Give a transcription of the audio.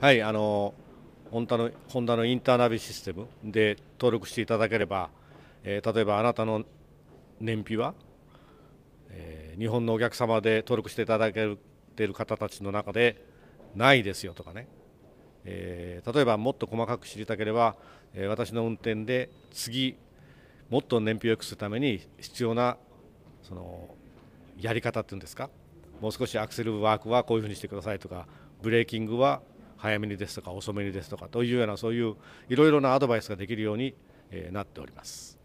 はいあのホンダのホンダのインターナビシステムで登録していただければ、えー、例えばあなたの燃費は、えー、日本のお客様で登録していただけている方たちの中でないですよとかね、えー、例えばもっと細かく知りたければ、え私の運転で次もっと燃費を良くするために必要なそのやり方っていうんですかもう少しアクセルワークはこういうふうにしてくださいとかブレーキングは早めにですとか遅めにですとかというようなそういういろいろなアドバイスができるようになっております。